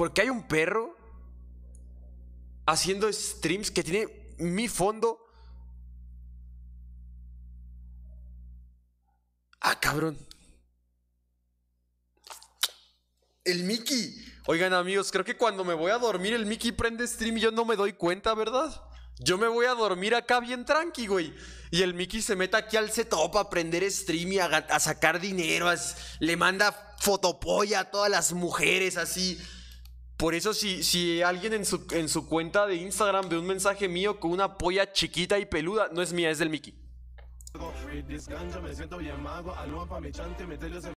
porque hay un perro haciendo streams que tiene mi fondo. Ah, cabrón. El Mickey. Oigan amigos, creo que cuando me voy a dormir el Mickey prende stream y yo no me doy cuenta, ¿verdad? Yo me voy a dormir acá bien tranqui, güey. Y el Mickey se mete aquí al setup a prender stream y a, sacar dinero. le manda fotopolla a todas las mujeres así. Por eso si, si alguien en su, en su cuenta de Instagram ve un mensaje mío con una polla chiquita y peluda, no es mía, es del Mickey.